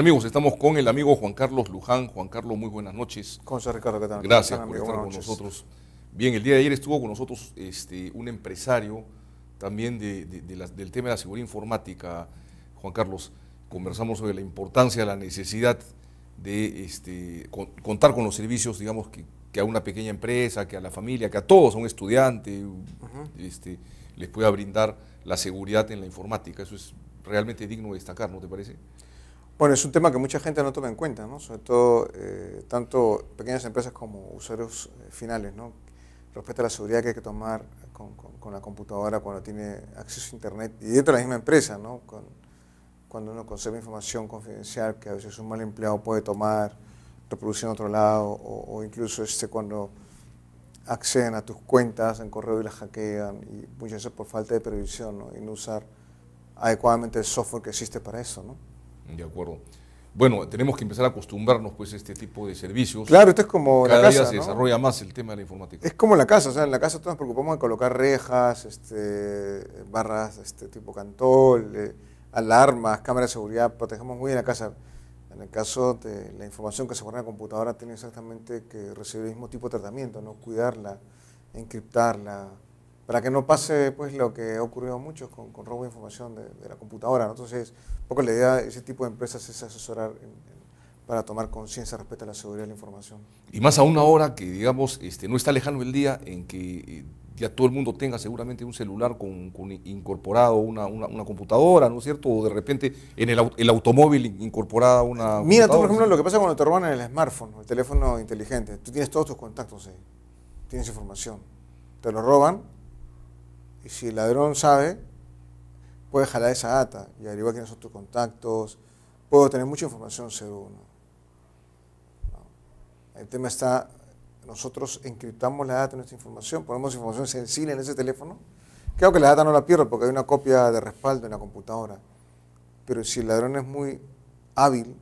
amigos, estamos con el amigo Juan Carlos Luján. Juan Carlos, muy buenas noches. Ricardo, ¿qué tal? Gracias por estar con nosotros. Bien, el día de ayer estuvo con nosotros este, un empresario también de, del tema de la seguridad informática. Juan Carlos, conversamos sobre la importancia, la necesidad de este, contar con los servicios, digamos, que, a una pequeña empresa, que a la familia, que a todos, a un estudiante, uh, este, les pueda brindar la seguridad en la informática. Eso es realmente digno de destacar, ¿no te parece? Bueno, es un tema que mucha gente no toma en cuenta, ¿no? sobre todo eh, tanto pequeñas empresas como usuarios eh, finales. ¿no? Respecto a la seguridad que hay que tomar con, la computadora cuando tiene acceso a Internet y dentro de la misma empresa, ¿no? cuando uno conserva información confidencial que a veces un mal empleado puede tomar, reproducir en otro lado, o, incluso este, cuando acceden a tus cuentas en correo y las hackean, y muchas veces por falta de previsión ¿no? y no usar adecuadamente el software que existe para eso. ¿no? De acuerdo. Bueno, tenemos que empezar a acostumbrarnos pues a este tipo de servicios. Claro, esto es como Cada la casa, día se desarrolla más el tema de la informática. Es como la casa, o sea, en la casa todos nos preocupamos de colocar rejas, este, barras este tipo cantol, eh, alarmas, cámaras de seguridad, protegemos muy bien la casa. En el caso de la información que se guarda en la computadora tiene exactamente que recibir el mismo tipo de tratamiento, ¿no? Cuidarla, encriptarla, para que no pase pues, lo que ha ocurrido a muchos con, robo de información de, la computadora. Entonces, poco la idea de ese tipo de empresas es asesorar para tomar conciencia respecto a la seguridad de la información. Y más aún ahora que, digamos, este, no está lejano el día en que eh, ya todo el mundo tenga seguramente un celular con, incorporado una, una, computadora, ¿no es cierto? O de repente en el, automóvil incorporada una... Mira, tú por ejemplo lo que pasa cuando te roban el smartphone, el teléfono inteligente. Tú tienes todos tus contactos ahí, tienes información. Te lo roban, y si el ladrón sabe, puede jalar esa data y averiguar quiénes son tus contactos. Puedo tener mucha información según El tema está, nosotros encriptamos la data nuestra información, ponemos información sensible en ese teléfono. creo que la data no la pierdo porque hay una copia de respaldo en la computadora. Pero si el ladrón es muy hábil,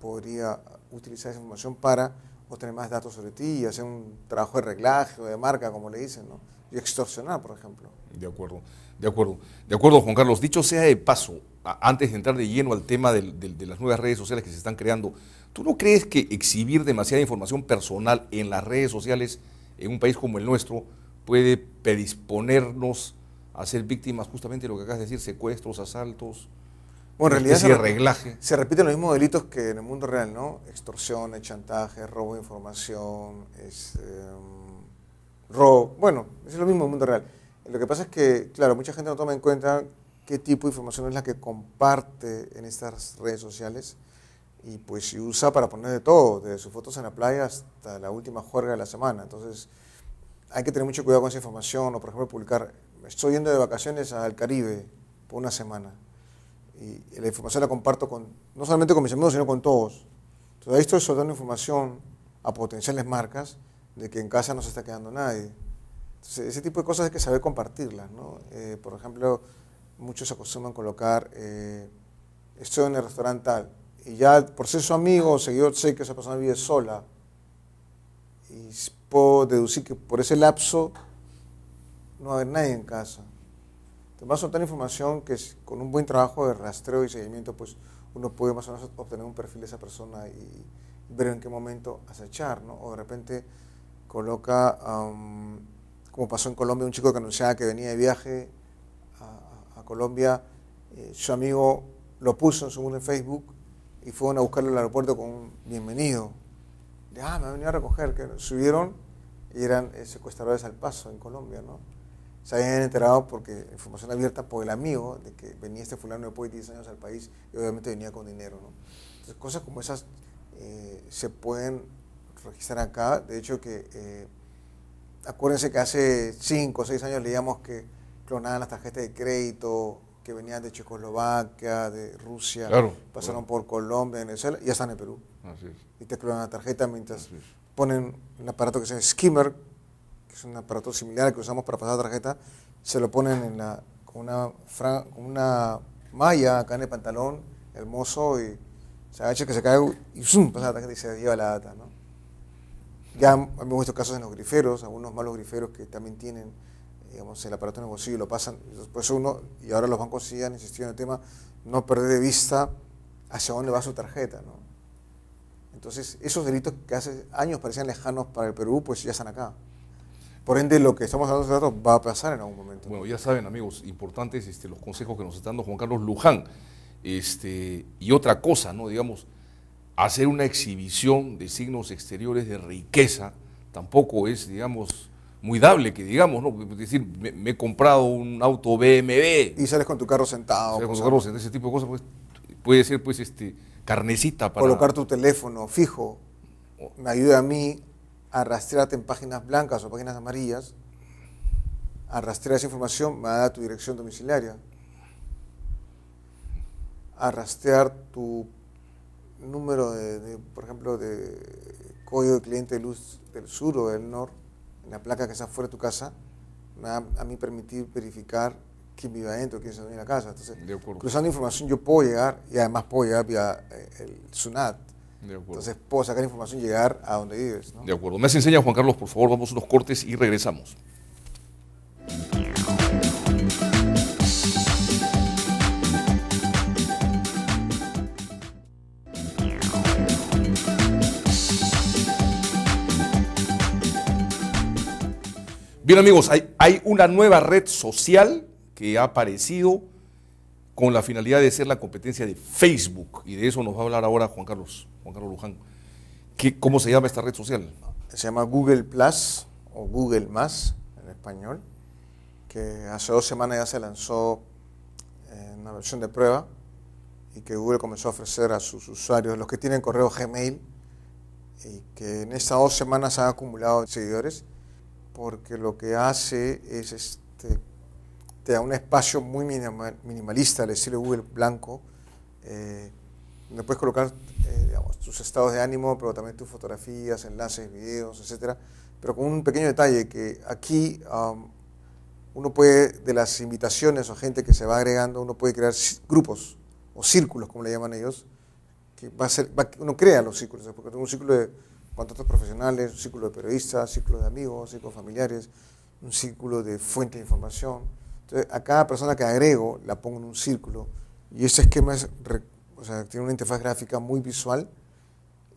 podría utilizar esa información para vos tenés más datos sobre ti y hacer un trabajo de reglaje o de marca, como le dicen, ¿no? Y extorsionar, por ejemplo. De acuerdo, de acuerdo. De acuerdo, Juan Carlos. Dicho sea de paso, antes de entrar de lleno al tema de, las nuevas redes sociales que se están creando, ¿tú no crees que exhibir demasiada información personal en las redes sociales en un país como el nuestro puede predisponernos a ser víctimas justamente de lo que acabas de decir, secuestros, asaltos, bueno, en realidad se, repiten los mismos delitos que en el mundo real, ¿no? Extorsión, chantaje, robo de información, em, robo. Bueno, es lo mismo en el mundo real. Lo que pasa es que, claro, mucha gente no toma en cuenta qué tipo de información es la que comparte en estas redes sociales y pues se usa para poner de todo, desde sus fotos en la playa hasta la última juerga de la semana. Entonces, hay que tener mucho cuidado con esa información o, por ejemplo, publicar, estoy yendo de vacaciones al Caribe por una semana y la información la comparto con, no solamente con mis amigos, sino con todos. entonces esto es dando información a potenciales marcas de que en casa no se está quedando nadie. Entonces, ese tipo de cosas hay que saber compartirlas. ¿no? Eh, por ejemplo, muchos se acostumbran a colocar, eh, estoy en el restaurante tal, y ya por ser su amigo o seguidor sé que esa persona vive sola, y puedo deducir que por ese lapso no va a haber nadie en casa te vas a soltar información que es, con un buen trabajo de rastreo y seguimiento, pues uno puede más o menos obtener un perfil de esa persona y ver en qué momento acechar, ¿no? O de repente coloca, como pasó en Colombia, un chico que anunciaba que venía de viaje a, Colombia, eh, su amigo lo puso en su muro en Facebook y fueron a buscarlo al aeropuerto con un bienvenido. De, ah, me venía a recoger. Que subieron y eran eh, secuestradores al paso en Colombia, ¿no? se habían enterado porque información abierta por el amigo de que venía este fulano después de 10 años al país y obviamente venía con dinero. ¿no? cosas como esas eh, se pueden registrar acá. De hecho, que eh, acuérdense que hace 5 o 6 años leíamos que clonaban las tarjetas de crédito que venían de Checoslovaquia, de Rusia, pasaron por Colombia, Venezuela y ya están en Perú. Y te clonan la tarjeta mientras ponen un aparato que se llama skimmer, es un aparato similar al que usamos para pasar tarjeta, se lo ponen con, una malla acá en el pantalón, hermoso, y se agacha que se cae y ¡zum! pasa la tarjeta y se lleva la data. Ya hemos visto casos en los griferos, algunos malos griferos que también tienen el aparato en y lo pasan. Después uno, y ahora los bancos sí han insistido en el tema, no perder de vista hacia dónde va su tarjeta. Entonces, esos delitos que hace años parecían lejanos para el Perú, pues ya están acá. Por ende, lo que estamos hablando de va a pasar en algún momento. Bueno, ya saben, amigos, importantes este, los consejos que nos está dando Juan Carlos Luján. Este, y otra cosa, ¿no? Digamos, hacer una exhibición de signos exteriores de riqueza tampoco es, digamos, muy dable, que digamos, ¿no? Es decir, me, he comprado un auto BMW. Y sales con tu carro sentado. Sales con tu carro sentado, ese tipo de cosas, pues, puede ser, pues, este, carnecita para... Colocar tu teléfono fijo, me ayuda a mí arrastrarte en páginas blancas o páginas amarillas, arrastrar esa información me va a dar tu dirección domiciliaria, arrastrear tu número de, por ejemplo, de código de cliente de luz del sur o del norte, en la placa que está fuera de tu casa, me va a mí permitir verificar quién vive adentro, quién se dueño la casa. Entonces, cruzando información yo puedo llegar, y además puedo llegar vía eh, el SUNAT, entonces puedo sacar información y llegar a donde vives. De acuerdo. Me enseña Juan Carlos, por favor, vamos unos cortes y regresamos. Bien amigos, hay una nueva red social que ha aparecido con la finalidad de ser la competencia de Facebook. Y de eso nos va a hablar ahora Juan Carlos, Juan Carlos Luján. ¿Qué, ¿Cómo se llama esta red social? Se llama Google Plus o Google Más en español, que hace dos semanas ya se lanzó en eh, una versión de prueba y que Google comenzó a ofrecer a sus usuarios, los que tienen correo Gmail, y que en estas dos semanas han acumulado seguidores, porque lo que hace es, es este, este, a un espacio muy minimalista al estilo Google blanco, donde eh, puedes colocar eh, tus estados de ánimo, pero también tus fotografías, enlaces, videos, etc. pero con un pequeño detalle que aquí um, uno puede, de las invitaciones o gente que se va agregando, uno puede crear grupos o círculos, como le llaman ellos, que va uno crea los círculos, porque tengo un círculo de contactos profesionales, un círculo de periodistas, círculo de amigos, círculos familiares, un círculo de fuentes de información, entonces, a cada persona que agrego la pongo en un círculo y ese esquema es, tiene una interfaz gráfica muy visual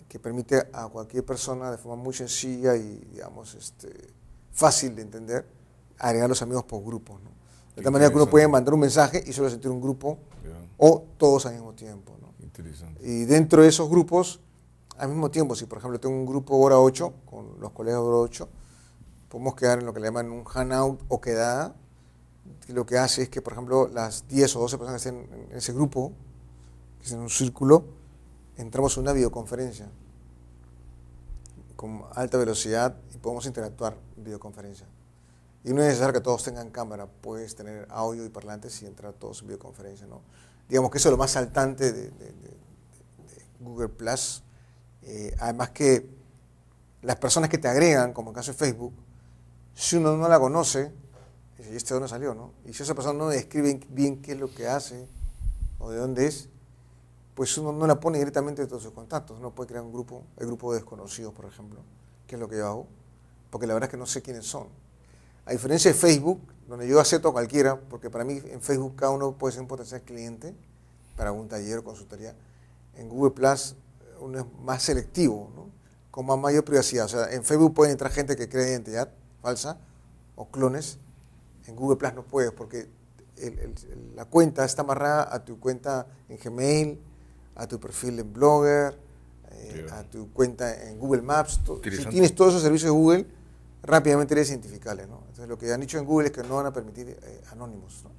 que permite a cualquier persona de forma muy sencilla y, digamos, este, fácil de entender, agregar los amigos por grupos. De tal manera que uno puede mandar un mensaje y solo sentir un grupo o todos al mismo tiempo. Y dentro de esos grupos, al mismo tiempo, si por ejemplo tengo un grupo hora 8 con los colegas de hora 8, podemos quedar en lo que le llaman un hangout o quedada, lo que hace es que, por ejemplo, las 10 o 12 personas que estén en ese grupo, que estén en un círculo, entramos en una videoconferencia con alta velocidad y podemos interactuar en videoconferencia. Y no es necesario que todos tengan cámara, puedes tener audio y parlantes y entrar todos en videoconferencia. ¿no? Digamos que eso es lo más saltante de, Google Plus. Eh, además que las personas que te agregan, como en el caso de Facebook, si uno no la conoce, ¿y este dónde salió? No? Y si esa persona no describe bien qué es lo que hace o de dónde es, pues uno no la pone directamente de todos sus contactos. Uno puede crear un grupo, el grupo de desconocidos, por ejemplo, que es lo que yo hago, porque la verdad es que no sé quiénes son. A diferencia de Facebook, donde yo acepto a cualquiera, porque para mí en Facebook cada uno puede ser un potencial cliente para algún taller o consultoría. En Google Plus uno es más selectivo, ¿no? con más mayor privacidad. O sea, en Facebook puede entrar gente que cree identidad falsa o clones, en Google Plus no puedes porque la cuenta está amarrada a tu cuenta en Gmail, a tu perfil en Blogger, eh, a tu cuenta en Google Maps. Si tienes todos esos servicios de Google, rápidamente eres identificable. ¿no? Entonces, lo que han dicho en Google es que no van a permitir eh, anónimos. ¿no?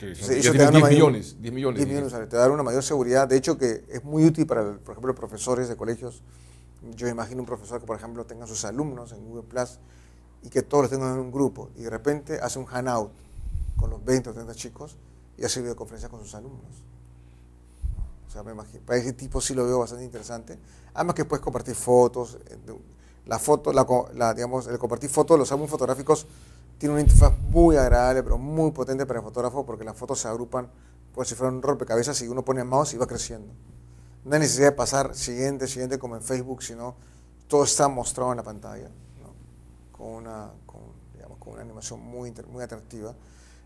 10, millones, 10 millones. Te da una mayor seguridad. De hecho, que es muy útil para, por ejemplo, profesores de colegios. Yo imagino un profesor que, por ejemplo, tenga sus alumnos en Google Plus y que todos tengan en un grupo. Y de repente hace un hangout con los 20 o 30 chicos y hace videoconferencia con sus alumnos. O sea, me imagino. Para ese tipo sí lo veo bastante interesante. Además que puedes compartir fotos. Eh, la foto, la, digamos, el compartir fotos, los álbumes fotográficos tiene una interfaz muy agradable, pero muy potente para el fotógrafo porque las fotos se agrupan como si fuera un rompecabezas y uno pone el mouse y va creciendo. No hay necesidad de pasar siguiente, siguiente como en Facebook, sino todo está mostrado en la pantalla con una, con, digamos, con una animación muy, muy atractiva.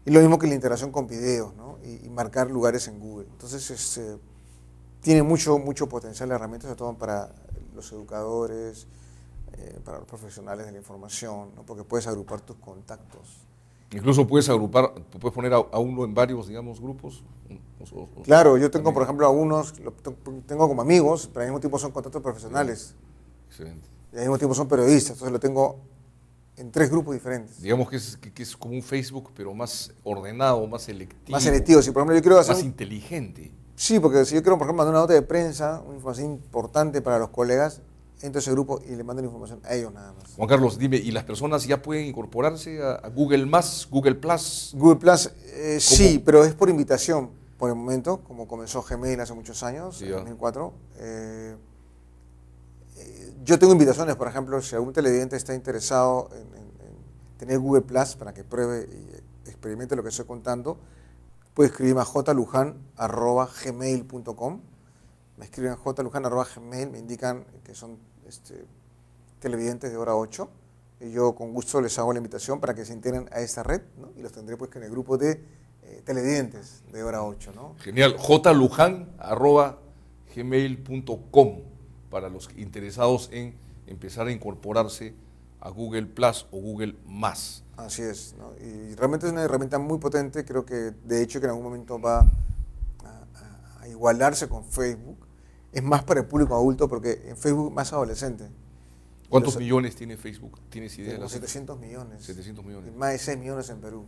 Y lo mismo que la interacción con videos, y, marcar lugares en Google. Entonces, este, tiene mucho, mucho potencial la herramienta, sobre todo para los educadores, eh, para los profesionales de la información, ¿no? porque puedes agrupar tus contactos. Incluso puedes agrupar, puedes poner a, uno en varios, digamos, grupos. claro, yo tengo, por ejemplo, algunos tengo como amigos, pero al mismo tiempo son contactos profesionales. Excelente. Y al mismo tiempo son periodistas, entonces lo tengo en tres grupos diferentes. Digamos que es, como un Facebook, pero más ordenado, más selectivo. Más selectivo, sí. Por ejemplo, yo quiero hacer... Más inteligente. Sí, porque si yo quiero, por ejemplo, mandar una nota de prensa, una información importante para los colegas, entro a ese grupo y le mando la información a ellos nada más. Juan Carlos, dime, ¿y las personas ya pueden incorporarse a, Google Más, Google Plus? Google Plus, eh, sí, pero es por invitación por el momento, como comenzó Gmail hace muchos años, en 2004. Eh, yo tengo invitaciones, por ejemplo, si algún televidente está interesado en, tener Google Plus para que pruebe y experimente lo que estoy contando, puede escribirme a jlujan.gmail.com. Me escriben a jlujan.gmail, me indican que son este, televidentes de hora 8. Y yo con gusto les hago la invitación para que se integren a esta red ¿no? y los tendré pues en el grupo de eh, televidentes de hora 8. ¿no? Genial, jlujan.gmail.com para los interesados en empezar a incorporarse a Google Plus o Google Más. Así es, y realmente es una herramienta muy potente, creo que de hecho que en algún momento va a, igualarse con Facebook, es más para el público adulto porque en Facebook más adolescente. ¿Cuántos millones tiene Facebook? ¿Tienes idea? 700 millones. 700 millones. más de 6 millones en Perú.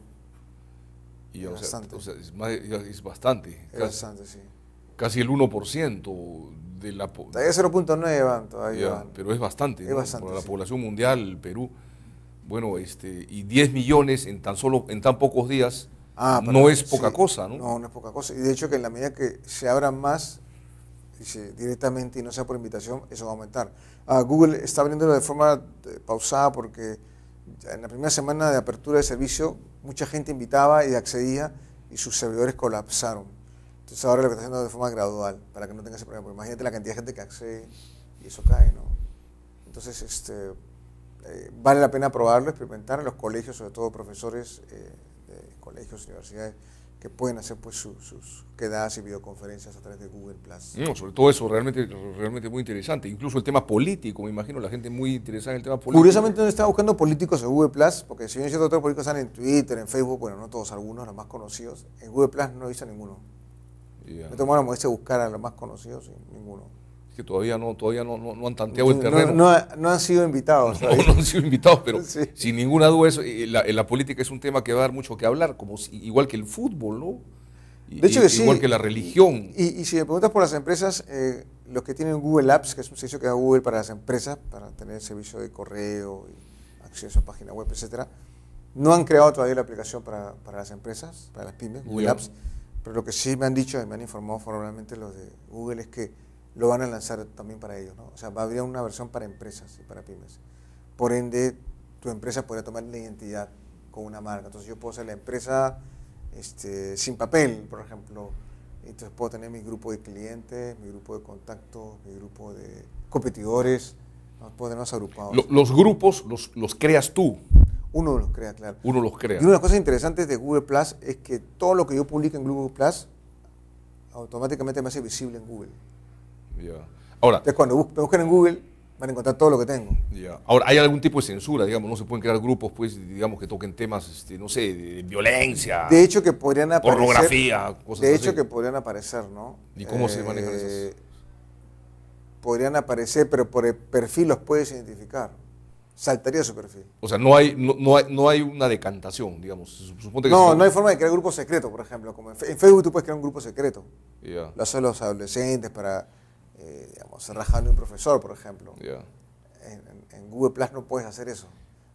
Y es, bastante. es, bastante. bastante, sí casi el 1% de la Todavía 0.9 todavía. pero es bastante, la población mundial, Perú. Bueno, este, y 10 millones en tan solo en tan pocos días ah, no es poca cosa, ¿no? No, no es poca cosa. Y de hecho que en la medida que se abran más directamente y no sea por invitación, eso va a aumentar. Ah, Google está abriéndolo de forma eh, pausada porque en la primera semana de apertura de servicio mucha gente invitaba y accedía y sus servidores colapsaron. Entonces ahora lo que está haciendo de forma gradual, para que no tenga ese problema. Porque imagínate la cantidad de gente que accede y eso cae, ¿no? Entonces, este, eh, vale la pena probarlo, experimentar en los colegios, sobre todo profesores eh, de colegios, universidades, que pueden hacer pues sus quedadas y videoconferencias a través de Google Plus. No, sobre todo eso, realmente, realmente muy interesante. Incluso el tema político, me imagino, la gente muy interesada en el tema político. Curiosamente no estaba buscando políticos en Google Plus, porque si bien cierto, otros políticos están en Twitter, en Facebook, bueno, no todos, algunos, los más conocidos. En Google Plus no visto ninguno me Este ese buscar a los más conocidos, sin ninguno. Es que todavía no, todavía no, no, han tanteado el terreno. No, han sido invitados. No, han sido invitados, pero sin ninguna duda eso, eh, la, política es un tema que va a dar mucho que hablar, como igual que el fútbol, ¿no? de hecho igual que la religión. Y, si me preguntas por las empresas, eh, los que tienen Google Apps, que es un servicio que da Google para las empresas, para tener servicio de correo, y acceso a página web, etcétera, no han creado todavía la aplicación para, para las empresas, para las pymes, Google Apps. Pero lo que sí me han dicho y me han informado formalmente los de Google es que lo van a lanzar también para ellos, ¿no? O sea, va a haber una versión para empresas y para pymes. Por ende, tu empresa podría tomar la identidad con una marca. Entonces yo puedo ser la empresa este, sin papel, por ejemplo. Entonces puedo tener mi grupo de clientes, mi grupo de contactos, mi grupo de competidores. Nos podemos agrupados. los grupos los, los creas tú. Uno los crea, claro. Uno los crea. Y una de las cosas interesantes de Google Plus es que todo lo que yo publico en Google Plus automáticamente me hace visible en Google. Ya. Ahora. Entonces, cuando me buscan en Google, van a encontrar todo lo que tengo. Ya. Ahora, ¿hay algún tipo de censura? Digamos, no se pueden crear grupos, pues, digamos, que toquen temas, este, no sé, de violencia. De hecho, que podrían aparecer. Pornografía, cosas así. De hecho, que podrían aparecer, ¿no? ¿Y cómo se eh, manejan esas? Podrían aparecer, pero por el perfil los puedes identificar saltaría su perfil. O sea, no hay, no, hay, no hay una decantación, digamos. no, no hay forma de crear grupos secretos, por ejemplo. Como en, Facebook tú puedes crear un grupo secreto. Lo hacen los adolescentes para, eh, digamos, rajarle un profesor, por ejemplo. en, Google Plus no puedes hacer eso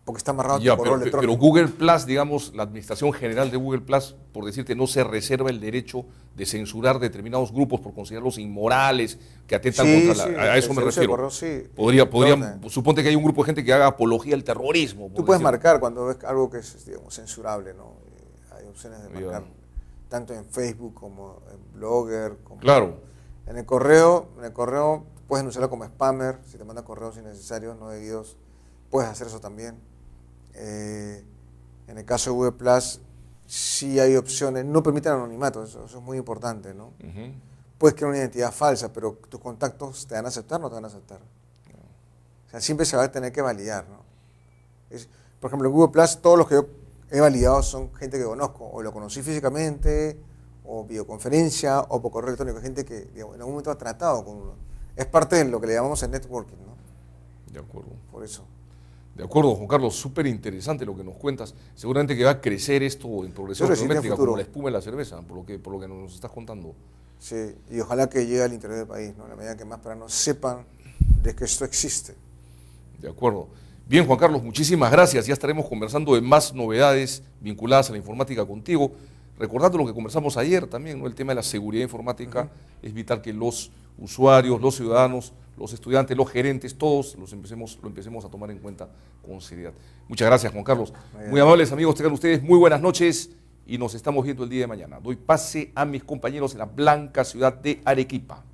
porque está amarrado a tu correo pero, Google Plus, digamos, la Administración General de Google Plus, por decirte, no se reserva el derecho de censurar determinados grupos por considerarlos inmorales, que atentan contra la... A eso me refiero. Correo, sí. Podría, suponte que hay un grupo de gente que haga apología al terrorismo. Tú puedes marcar cuando ves algo que es, digamos, censurable, ¿no? Eh, hay opciones de marcar, tanto en Facebook como en Blogger. claro. En el correo, en el correo puedes denunciarlo como spammer, si te manda correos innecesarios, no debidos. Puedes hacer eso también. Eh, en el caso de Google Plus, sí hay opciones, no permiten anonimato, eso, es muy importante, ¿no? Puedes crear una identidad falsa, pero tus contactos te van a aceptar o no te van a aceptar. O sea, siempre se va a tener que validar, ¿no? por ejemplo, en Google Plus, todos los que yo he validado son gente que conozco, o lo conocí físicamente, o videoconferencia, o por correo electrónico, gente que en algún momento ha tratado con uno. Es parte de lo que le llamamos el networking, ¿no? De acuerdo. Por eso. De acuerdo, Juan Carlos, súper interesante lo que nos cuentas. Seguramente que va a crecer esto en progresión geométrica como la espuma de la cerveza, por lo que, por lo que nos estás contando. Sí, y ojalá que llegue al interior del país, ¿no? la medida que más no sepan de que esto existe. De acuerdo. Bien, Juan Carlos, muchísimas gracias. Ya estaremos conversando de más novedades vinculadas a la informática contigo. Recordando lo que conversamos ayer también, ¿no? El tema de la seguridad informática es vital que los usuarios, los ciudadanos los estudiantes, los gerentes, todos los empecemos, lo empecemos a tomar en cuenta con seriedad. Muchas gracias, Juan Carlos. Muy amables amigos, tengan ustedes muy buenas noches y nos estamos viendo el día de mañana. Doy pase a mis compañeros en la blanca ciudad de Arequipa.